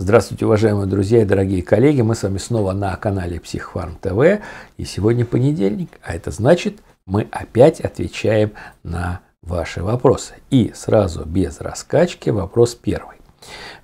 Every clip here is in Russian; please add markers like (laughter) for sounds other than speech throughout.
Здравствуйте, уважаемые друзья и дорогие коллеги. Мы с вами снова на канале Психфарм ТВ. И сегодня понедельник, а это значит, мы опять отвечаем на ваши вопросы. И сразу без раскачки вопрос первый.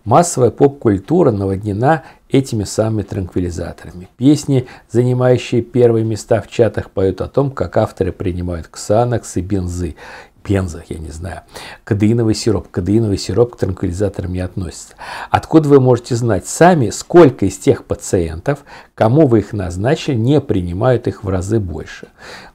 Массовая поп-культура наводнена этими самыми транквилизаторами. Песни, занимающие первые места в чатах, поют о том, как авторы принимают ксанокс и бензы пензах, я не знаю. Кадеиновый сироп. Кадеиновый сироп к транквилизаторам не относится. Откуда вы можете знать сами, сколько из тех пациентов, кому вы их назначили, не принимают их в разы больше.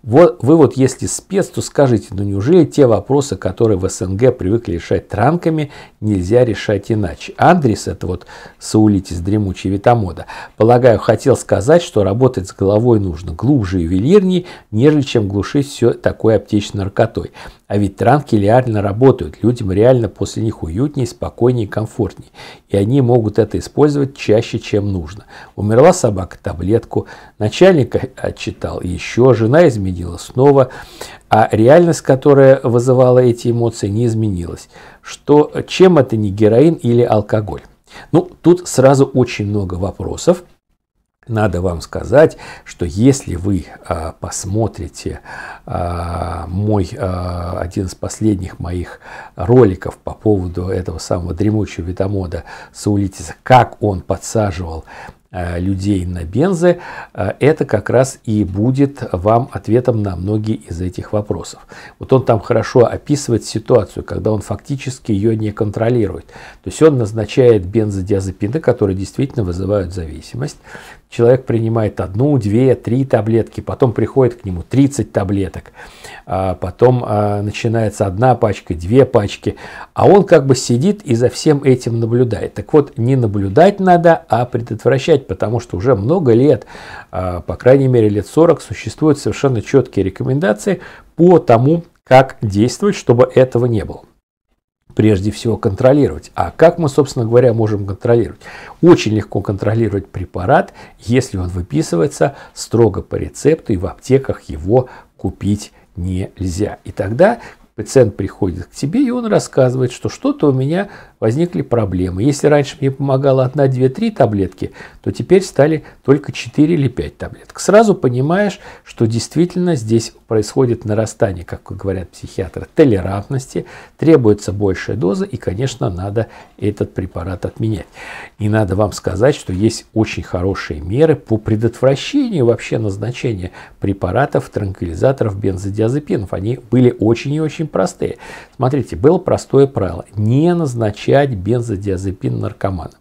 Вот, вы вот если спец, то скажите, ну неужели те вопросы, которые в СНГ привыкли решать транками, нельзя решать иначе? Андрис, это вот Саулитис дремучей Витамода, полагаю, хотел сказать, что работать с головой нужно глубже и ювелирней, нежели чем глушить все такой аптечной наркотой. А ведь транки реально работают, людям реально после них уютнее, спокойнее и комфортнее. И они могут это использовать чаще, чем нужно. Умерла собака, бак, таблетку. Начальника отчитал еще, жена изменила снова, а реальность, которая вызывала эти эмоции, не изменилась. Что, чем это не героин или алкоголь? Ну, тут сразу очень много вопросов. Надо вам сказать, что если вы а, посмотрите а, мой а, один из последних моих роликов по поводу этого самого дремучего витамода саулитиса, как он подсаживал Э, людей на бензы, э, это как раз и будет вам ответом на многие из этих вопросов. Вот он там хорошо описывает ситуацию, когда он фактически ее не контролирует. То есть он назначает бензодиазепины, которые действительно вызывают зависимость, человек принимает одну, две, три таблетки, потом приходит к нему 30 таблеток, а потом а, начинается одна пачка, две пачки, а он как бы сидит и за всем этим наблюдает. Так вот, не наблюдать надо, а предотвращать, потому что уже много лет, а, по крайней мере лет 40, существуют совершенно четкие рекомендации по тому, как действовать, чтобы этого не было прежде всего контролировать. А как мы, собственно говоря, можем контролировать? Очень легко контролировать препарат, если он выписывается строго по рецепту и в аптеках его купить нельзя. И тогда пациент приходит к тебе, и он рассказывает, что что-то у меня возникли проблемы. Если раньше мне помогала 1, 2, 3 таблетки, то теперь стали только 4 или 5 таблеток. Сразу понимаешь, что действительно здесь происходит нарастание, как говорят психиатры, толерантности, требуется большая доза и, конечно, надо этот препарат отменять. И надо вам сказать, что есть очень хорошие меры по предотвращению вообще назначения препаратов, транквилизаторов, бензодиазепинов. Они были очень и очень простые. Смотрите, было простое правило – не назначать назначать бензодиазепин наркоман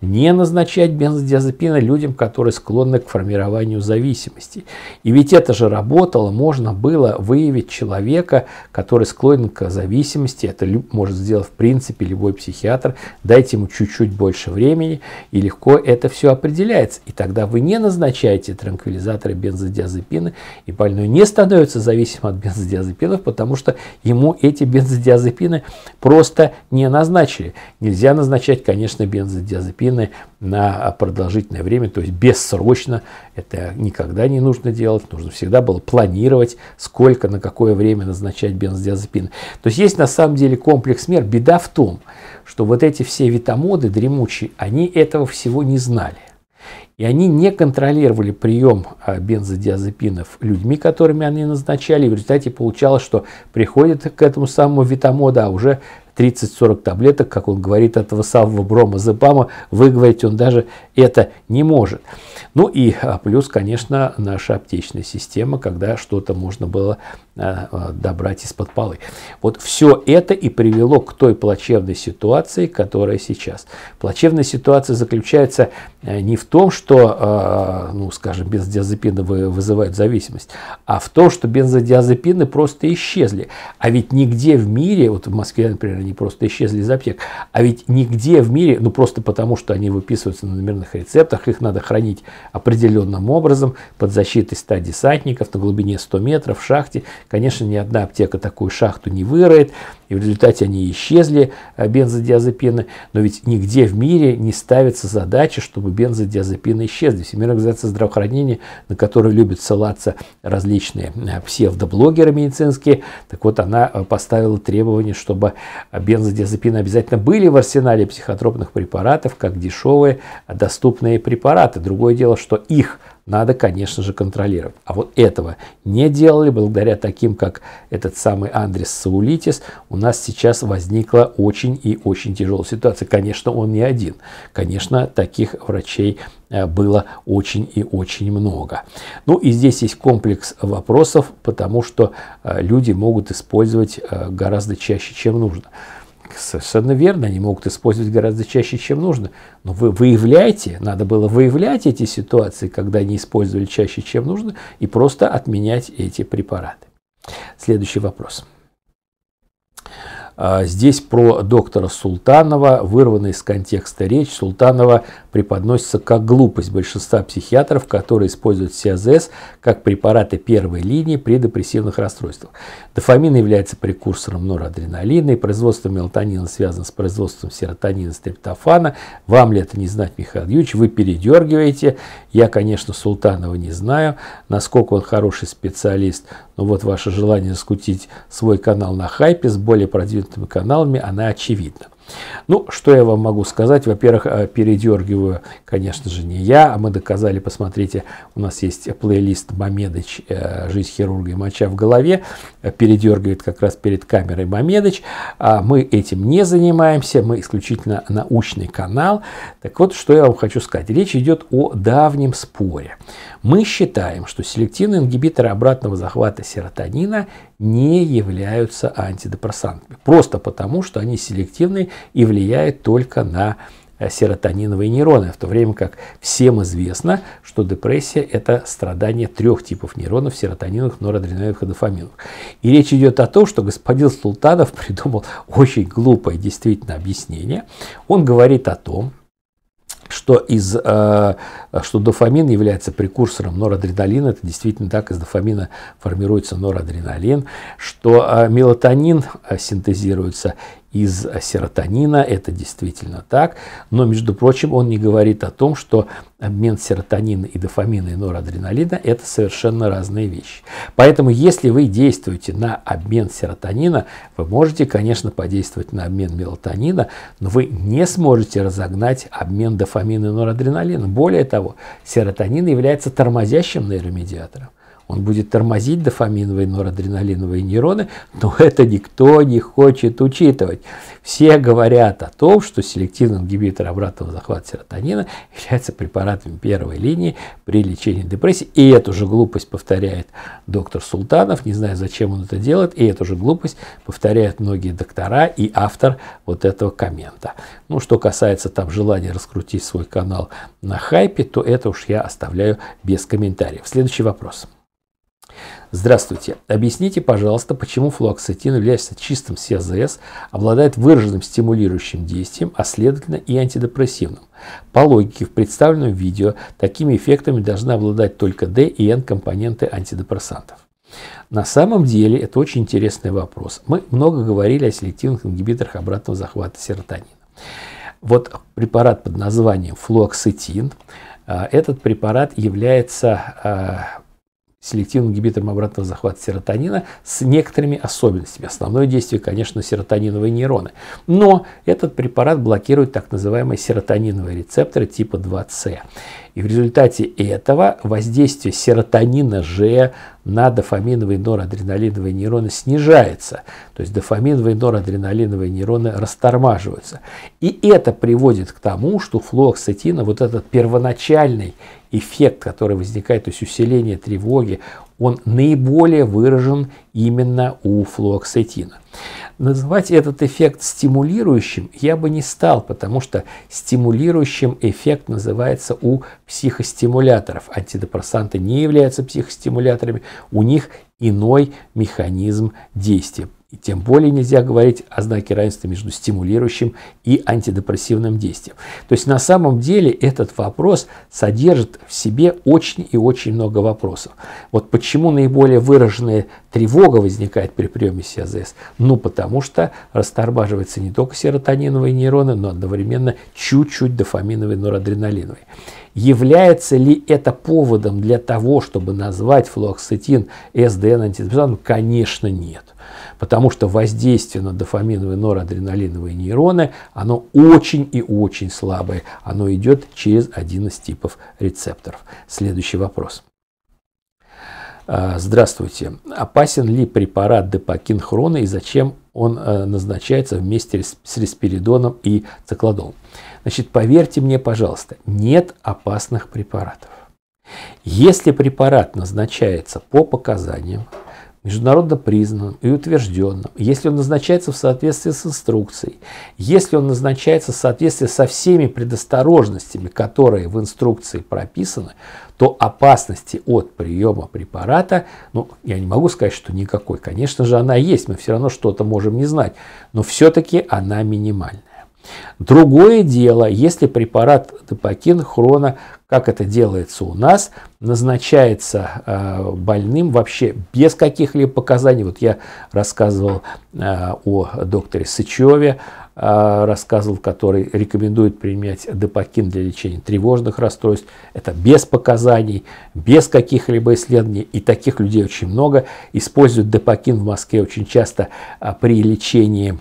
не назначать бензодиазепины людям, которые склонны к формированию зависимости. И ведь это же работало, можно было выявить человека, который склонен к зависимости, это может сделать в принципе любой психиатр, дайте ему чуть-чуть больше времени, и легко это все определяется. И тогда вы не назначаете транквилизаторы бензодиазепины, и больной не становится зависим от бензодиазепинов, потому что ему эти бензодиазепины просто не назначили. Нельзя назначать, конечно, бензодиазепины бензодиазепины на продолжительное время, то есть бессрочно. Это никогда не нужно делать, нужно всегда было планировать, сколько, на какое время назначать бензодиазепины. То есть есть на самом деле комплекс мер. Беда в том, что вот эти все витамоды дремучие, они этого всего не знали. И они не контролировали прием а, бензодиазепинов людьми, которыми они назначали. И в результате получалось, что приходят к этому самому витамоду а уже 30-40 таблеток, как он говорит, этого самого бромазепама, выговорить он даже это не может. Ну и а, плюс, конечно, наша аптечная система, когда что-то можно было а, а, добрать из-под полы. Вот все это и привело к той плачевной ситуации, которая сейчас. Плачевная ситуация заключается э, не в том, что, ну, скажем, бензодиазепины вызывают зависимость, а в том, что бензодиазепины просто исчезли. А ведь нигде в мире, вот в Москве, например, они просто исчезли из аптек. А ведь нигде в мире, ну просто потому, что они выписываются на номерных рецептах, их надо хранить определенным образом, под защитой 100 десантников, на глубине 100 метров, в шахте. Конечно, ни одна аптека такую шахту не выроет, и в результате они исчезли, э, бензодиазепины. Но ведь нигде в мире не ставится задача, чтобы бензодиазепины исчезли. Всемирная организация здравоохранения, на которую любят ссылаться различные э, псевдоблогеры медицинские, так вот она э, поставила требование, чтобы а бензодиазепины обязательно были в арсенале психотропных препаратов, как дешевые доступные препараты. Другое дело, что их надо, конечно же, контролировать. А вот этого не делали, благодаря таким, как этот самый Андрес Саулитис, у нас сейчас возникла очень и очень тяжелая ситуация. Конечно, он не один. Конечно, таких врачей э, было очень и очень много. Ну и здесь есть комплекс вопросов, потому что э, люди могут использовать э, гораздо чаще, чем нужно. Совершенно верно, они могут использовать гораздо чаще, чем нужно. Но вы выявляете, надо было выявлять эти ситуации, когда они использовали чаще, чем нужно, и просто отменять эти препараты. Следующий вопрос. А, здесь про доктора Султанова, вырванная из контекста речь Султанова преподносится как глупость большинства психиатров, которые используют СИАЗС как препараты первой линии при депрессивных расстройствах. Дофамин является прекурсором норадреналина, и производство мелатонина связано с производством серотонина и стриптофана. Вам ли это не знать, Михаил Юрьевич? Вы передергиваете. Я, конечно, Султанова не знаю, насколько он хороший специалист, но вот ваше желание скутить свой канал на хайпе с более продвинутым закрытыми каналами, она очевидна. Ну, что я вам могу сказать? Во-первых, э, передергиваю, конечно же, не я, а мы доказали, посмотрите, у нас есть плейлист Мамедыч э, «Жизнь хирурга и моча в голове», э, передергивает как раз перед камерой Мамедыч. А мы этим не занимаемся, мы исключительно научный канал. Так вот, что я вам хочу сказать. Речь идет о давнем споре. Мы считаем, что селективные ингибиторы обратного захвата серотонина не являются антидепрессантами. Просто потому, что они селективны и влияют только на э, серотониновые нейроны, в то время как всем известно, что депрессия – это страдание трех типов нейронов – серотониновых, норадреналиновых и дофаминовых. И речь идет о том, что господин Султанов (laughs) придумал очень глупое действительно объяснение. Он говорит о том, что, из, э, что дофамин является прекурсором норадреналина, это действительно так, из дофамина формируется норадреналин, что э, мелатонин э, синтезируется из серотонина, это действительно так, но, между прочим, он не говорит о том, что обмен серотонина и дофамина и норадреналина – это совершенно разные вещи. Поэтому, если вы действуете на обмен серотонина, вы можете, конечно, подействовать на обмен мелатонина, но вы не сможете разогнать обмен дофамина и норадреналина. Более того, серотонин является тормозящим нейромедиатором он будет тормозить дофаминовые норадреналиновые нейроны, но (laughs) это никто не хочет учитывать. Все говорят о том, что селективный ингибитор обратного захвата серотонина является препаратом первой линии при лечении депрессии. И эту же глупость повторяет доктор Султанов, не знаю, зачем он это делает, и эту же глупость повторяют многие доктора и автор вот этого коммента. Ну, что касается там желания раскрутить свой канал на хайпе, то это уж я оставляю без комментариев. Следующий вопрос. Здравствуйте. Объясните, пожалуйста, почему флуоксетин, является чистым СЗС, обладает выраженным стимулирующим действием, а следовательно и антидепрессивным. По логике, в представленном видео такими эффектами должны обладать только D и N компоненты антидепрессантов. На самом деле это очень интересный вопрос. Мы много говорили о селективных ингибиторах обратного захвата серотонина. Вот препарат под названием флуоксетин. А, этот препарат является а, селективным гибитором обратного захвата серотонина с некоторыми особенностями. Основное действие, конечно, серотониновые нейроны. Но этот препарат блокирует так называемые серотониновые рецепторы типа 2С. И в результате этого воздействие серотонина же на дофаминовые норадреналиновые нейроны снижается. То есть дофаминовые норадреналиновые нейроны растормаживаются. И это приводит к тому, что флуоксетина, вот этот первоначальный эффект, который возникает, то есть усиление тревоги, он наиболее выражен именно у флуоксетина. Называть этот эффект стимулирующим я бы не стал, потому что стимулирующим эффект называется у психостимуляторов. Антидепрессанты не являются психостимуляторами, у них иной механизм действия. И тем более нельзя говорить о знаке равенства между стимулирующим и антидепрессивным действием. То есть на самом деле этот вопрос содержит в себе очень и очень много вопросов. Вот почему наиболее выраженная тревога возникает при приеме СИАЗС? Ну, потому что растормаживаются не только серотониновые нейроны, но одновременно чуть-чуть дофаминовые, норадреналиновые. Является ли это поводом для того, чтобы назвать флуоксетин СДН антидепрессантом? Конечно, нет потому что воздействие на дофаминовые норадреналиновые нейроны, оно очень и очень слабое. Оно идет через один из типов рецепторов. Следующий вопрос. А, здравствуйте. Опасен ли препарат депакинхрона и зачем он э, назначается вместе с респиридоном и циклодолом? Значит, поверьте мне, пожалуйста, нет опасных препаратов. Если препарат назначается по показаниям, международно признанным и утвержденным, если он назначается в соответствии с инструкцией, если он назначается в соответствии со всеми предосторожностями, которые в инструкции прописаны, то опасности от приема препарата, ну, я не могу сказать, что никакой. Конечно же, она есть, мы все равно что-то можем не знать, но все-таки она минимальная. Другое дело, если препарат топокин хрона как это делается у нас, назначается э, больным вообще без каких-либо показаний. Вот я рассказывал э, о докторе Сычеве, э, рассказывал, который рекомендует применять депокин для лечения тревожных расстройств. Это без показаний, без каких-либо исследований, и таких людей очень много. Используют депокин в Москве очень часто при лечении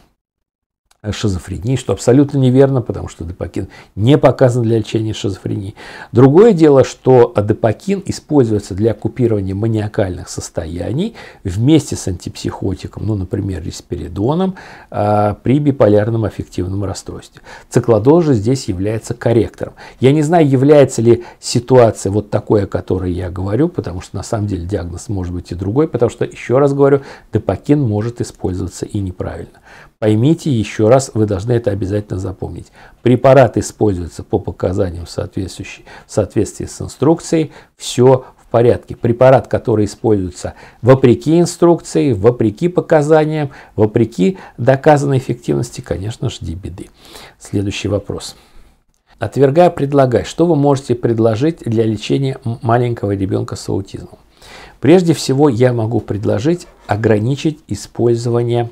шизофрении, что абсолютно неверно, потому что адепокин не показан для лечения шизофрении. Другое дело, что адепокин используется для купирования маниакальных состояний вместе с антипсихотиком, ну, например, рисперидоном, а, при биполярном аффективном расстройстве. Циклодол же здесь является корректором. Я не знаю, является ли ситуация вот такой, о которой я говорю, потому что на самом деле диагноз может быть и другой, потому что, еще раз говорю, депокин может использоваться и неправильно. Поймите еще раз, вы должны это обязательно запомнить. Препарат используется по показаниям в соответствии, с инструкцией. Все в порядке. Препарат, который используется вопреки инструкции, вопреки показаниям, вопреки доказанной эффективности, конечно, жди беды. Следующий вопрос. Отвергая, предлагать, Что вы можете предложить для лечения маленького ребенка с аутизмом? Прежде всего, я могу предложить ограничить использование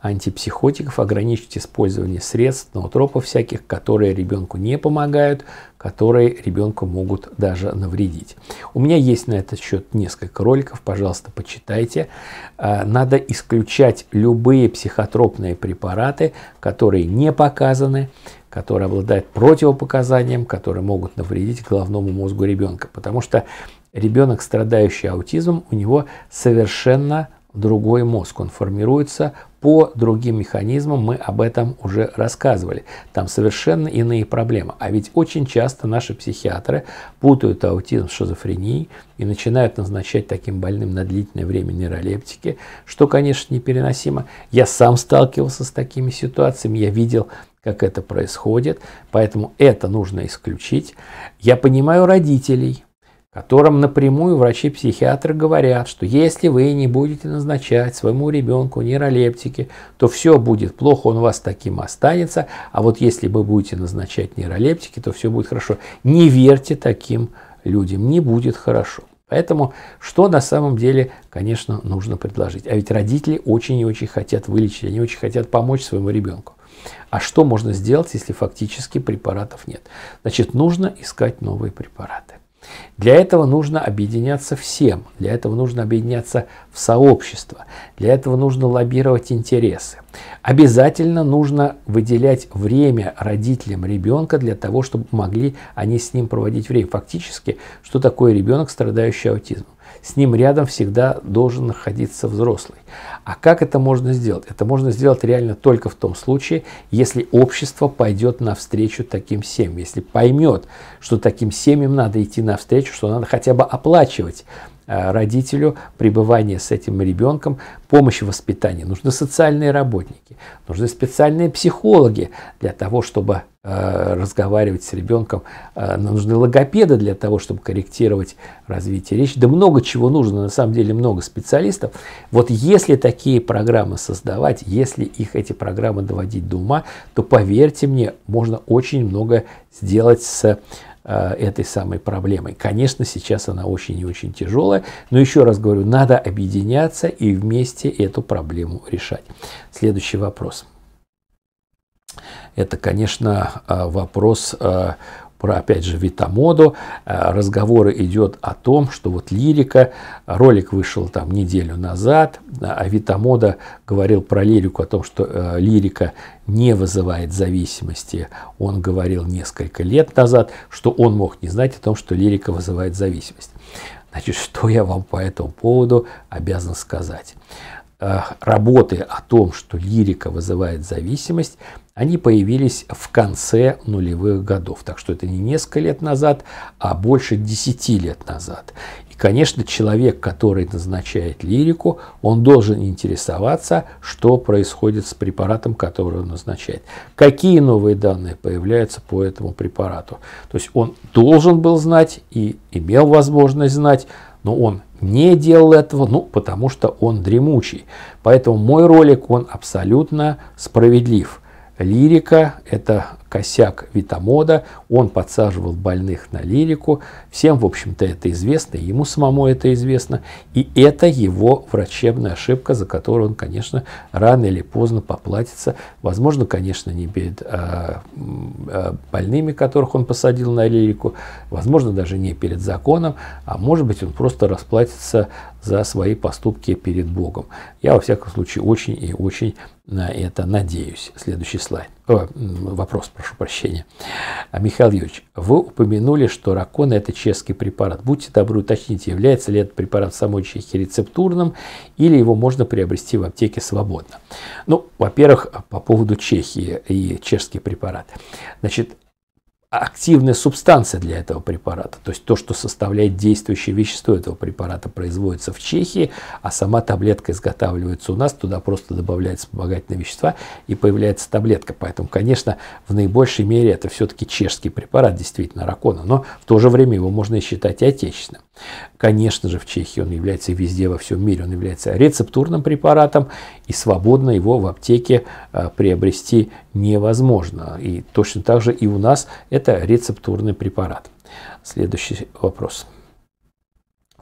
антипсихотиков, ограничить использование средств, ноотропов всяких, которые ребенку не помогают, которые ребенку могут даже навредить. У меня есть на этот счет несколько роликов, пожалуйста, почитайте. А, надо исключать любые психотропные препараты, которые не показаны, которые обладают противопоказанием, которые могут навредить головному мозгу ребенка, потому что ребенок, страдающий аутизмом, у него совершенно другой мозг, он формируется по другим механизмам, мы об этом уже рассказывали. Там совершенно иные проблемы. А ведь очень часто наши психиатры путают аутизм с шизофренией и начинают назначать таким больным на длительное время нейролептики, что, конечно, непереносимо. Я сам сталкивался с такими ситуациями, я видел как это происходит, поэтому это нужно исключить. Я понимаю родителей, которым напрямую врачи-психиатры говорят, что если вы не будете назначать своему ребенку нейролептики, то все будет плохо, он у вас таким останется, а вот если вы будете назначать нейролептики, то все будет хорошо. Не верьте таким людям, не будет хорошо. Поэтому что на самом деле, конечно, нужно предложить? А ведь родители очень и очень хотят вылечить, они очень хотят помочь своему ребенку. А что можно сделать, если фактически препаратов нет? Значит, нужно искать новые препараты. Для этого нужно объединяться всем, для этого нужно объединяться в сообщество, для этого нужно лоббировать интересы. Обязательно нужно выделять время родителям ребенка для того, чтобы могли они с ним проводить время. Фактически, что такое ребенок, страдающий аутизмом? с ним рядом всегда должен находиться взрослый. А как это можно сделать? Это можно сделать реально только в том случае, если общество пойдет навстречу таким семьям, если поймет, что таким семьям надо идти навстречу, что надо хотя бы оплачивать Э, родителю пребывание с этим ребенком, помощь в воспитании. Нужны социальные работники, нужны специальные психологи для того, чтобы э, разговаривать с ребенком, э, нужны логопеды для того, чтобы корректировать развитие речи. Да много чего нужно, на самом деле много специалистов. Вот если такие программы создавать, если их эти программы доводить до ума, то, поверьте мне, можно очень много сделать с Э, этой самой проблемой. Конечно, сейчас она очень и очень тяжелая, но еще раз говорю, надо объединяться и вместе эту проблему решать. Следующий вопрос. Это, конечно, э, вопрос э, про, опять же, Витамоду. Э, разговоры идет о том, что вот лирика, ролик вышел там неделю назад, а Витамода говорил про лирику, о том, что э, лирика не вызывает зависимости. Он говорил несколько лет назад, что он мог не знать о том, что лирика вызывает зависимость. Значит, что я вам по этому поводу обязан сказать? Э, работы о том, что лирика вызывает зависимость, они появились в конце нулевых годов. Так что это не несколько лет назад, а больше десяти лет назад. И, конечно, человек, который назначает лирику, он должен интересоваться, что происходит с препаратом, который он назначает. Какие новые данные появляются по этому препарату. То есть он должен был знать и имел возможность знать, но он не делал этого, ну, потому что он дремучий. Поэтому мой ролик, он абсолютно справедлив. Лирика – это косяк Витамода, он подсаживал больных на лирику, всем, в общем-то, это известно, ему самому это известно, и это его врачебная ошибка, за которую он, конечно, рано или поздно поплатится, возможно, конечно, не перед а, а, больными, которых он посадил на лирику, возможно, даже не перед законом, а может быть, он просто расплатится за свои поступки перед Богом. Я, во всяком случае, очень и очень на это надеюсь. Следующий слайд. О, вопрос, прошу прощения. А, Михаил Юрьевич, вы упомянули, что ракон – это чешский препарат. Будьте добры, уточните, является ли этот препарат в самой Чехии рецептурным или его можно приобрести в аптеке свободно? Ну, во-первых, по поводу Чехии и чешский препарат. Значит, активная субстанция для этого препарата. То есть то, что составляет действующее вещество этого препарата, производится в Чехии, а сама таблетка изготавливается у нас, туда просто добавляются вспомогательные вещества и появляется таблетка. Поэтому, конечно, в наибольшей мере это все-таки чешский препарат, действительно, ракона, но в то же время его можно считать и отечественным. Конечно же, в Чехии он является и везде во всем мире, он является рецептурным препаратом и свободно его в аптеке э, приобрести невозможно. И точно так же и у нас это рецептурный препарат. Следующий вопрос.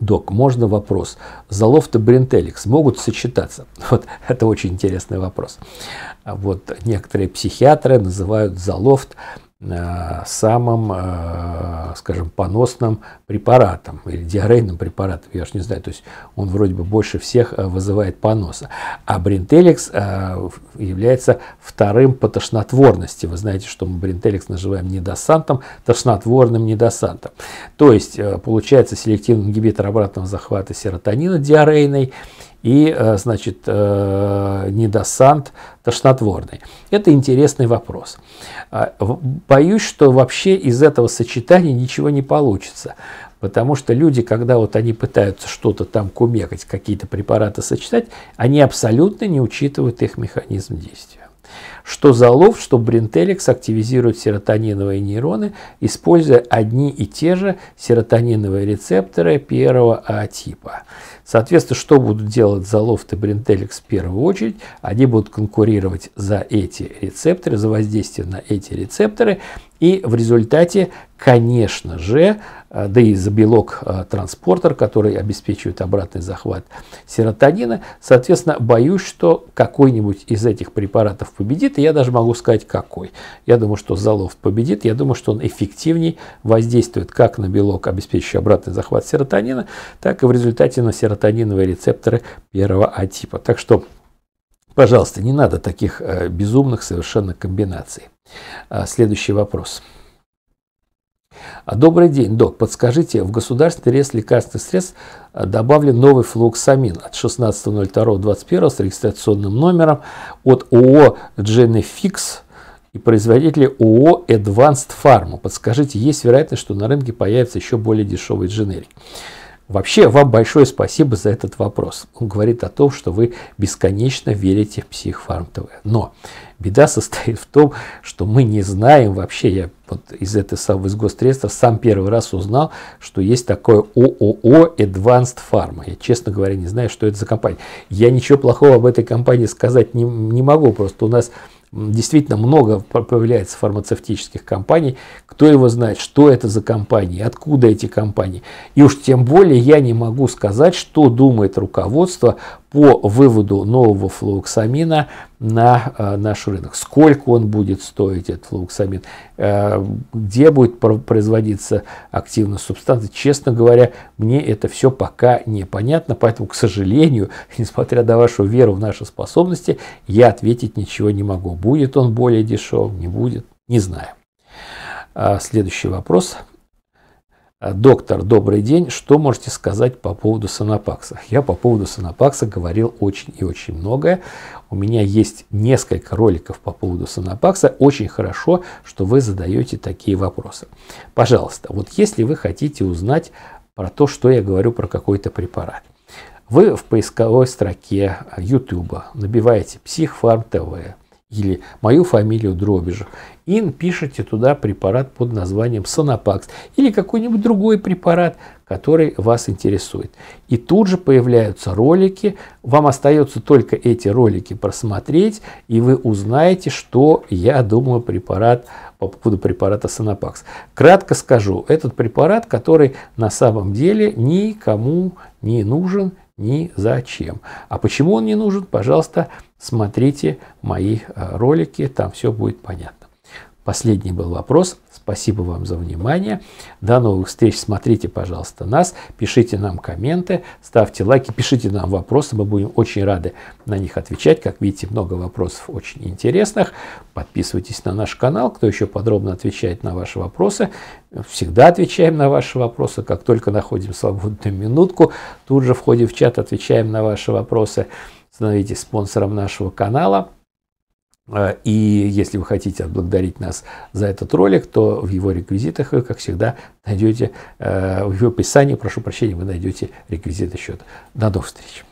Док, можно вопрос? Залофт и брентеликс могут сочетаться? (laughs) Вот это очень интересный вопрос. А вот некоторые психиатры называют залофт Э, самым, э, скажем, поносным препаратом или диарейным препаратом, я уж не знаю, то есть он вроде бы больше всех э, вызывает поноса. А бринтеликс является вторым по тошнотворности. Вы знаете, что мы бринтеликс называем недосантом, тошнотворным недосантом. То есть получается селективный ингибитор обратного захвата серотонина диарейный и, э, значит, э, недосант тошнотворный? Это интересный вопрос. А, боюсь, что вообще из этого сочетания ничего не получится. Потому что люди, когда вот они пытаются что-то там кумекать, какие-то препараты сочетать, они абсолютно не учитывают их механизм действия. Что залов, что брентеликс активизирует серотониновые нейроны, используя одни и те же серотониновые рецепторы первого А-типа. Соответственно, что будут делать Залофт и Бринтеликс в первую очередь? Они будут конкурировать за эти рецепторы, за воздействие на эти рецепторы. И в результате, конечно же, э, да и за белок э, транспортер, который обеспечивает обратный захват серотонина, соответственно, боюсь, что какой-нибудь из этих препаратов победит, и я даже могу сказать, какой. Я думаю, что залов победит, я думаю, что он эффективнее воздействует как на белок, обеспечивающий обратный захват серотонина, так и в результате на серотониновые рецепторы первого А-типа. Так что Пожалуйста, не надо таких э, безумных совершенно комбинаций. А, следующий вопрос. А, Добрый день, док. Подскажите, в государственный реестр лекарственных средств а, добавлен новый флуоксамин от 16.02.21 с регистрационным номером от ООО «Дженефикс» и производителя ООО Advanced Pharma. Подскажите, есть вероятность, что на рынке появится еще более дешевый дженерик? Вообще, вам большое спасибо за этот вопрос. Он говорит о том, что вы бесконечно верите в психфарм ТВ. Но беда (laughs) состоит в том, что мы не знаем вообще, я вот из этого самой из гострестов сам первый раз узнал, что есть такое ООО Advanced Pharma. Я, честно говоря, не знаю, что это за компания. Я ничего плохого об этой компании сказать не, не могу, просто у нас действительно много появляется фармацевтических компаний. Кто его знает, что это за компании, откуда эти компании. И уж тем более я не могу сказать, что думает руководство по выводу нового флуоксамина на э, наш рынок. Сколько он будет стоить, этот флуоксамин, э, где будет производиться активная субстанция. Честно говоря, мне это все пока непонятно, поэтому, к сожалению, (laughs) несмотря на вашу веру в наши способности, я ответить ничего не могу. Будет он более дешевым, не будет, не знаю. А следующий вопрос а, доктор, добрый день. Что можете сказать по поводу санапакса? Я по поводу санапакса говорил очень и очень многое. У меня есть несколько роликов по поводу санапакса. Очень хорошо, что вы задаете такие вопросы. Пожалуйста, вот если вы хотите узнать про то, что я говорю про какой-то препарат, вы в поисковой строке YouTube а, набиваете «Психфарм ТВ», или мою фамилию Дробежев, и пишите туда препарат под названием Сонопакс или какой-нибудь другой препарат, который вас интересует. И тут же появляются ролики, вам остается только эти ролики просмотреть, и вы узнаете, что я думаю препарат по поводу препарата Сонопакс. Кратко скажу, этот препарат, который на самом деле никому не нужен, ни зачем. А почему он не нужен, пожалуйста, смотрите мои э, ролики, там все будет понятно. Последний был вопрос. Спасибо вам за внимание. До новых встреч. Смотрите, пожалуйста, нас. Пишите нам комменты, ставьте лайки, пишите нам вопросы. Мы будем очень рады на них отвечать. Как видите, много вопросов очень интересных. Подписывайтесь на наш канал. Кто еще подробно отвечает на ваши вопросы, всегда отвечаем на ваши вопросы. Как только находим свободную минутку, тут же входим в чат, отвечаем на ваши вопросы. Становитесь спонсором нашего канала. А, и если вы хотите отблагодарить нас за этот ролик, то в его реквизитах вы, как всегда, найдете, э, в его описании, прошу прощения, вы найдете реквизиты счета. До новых встреч!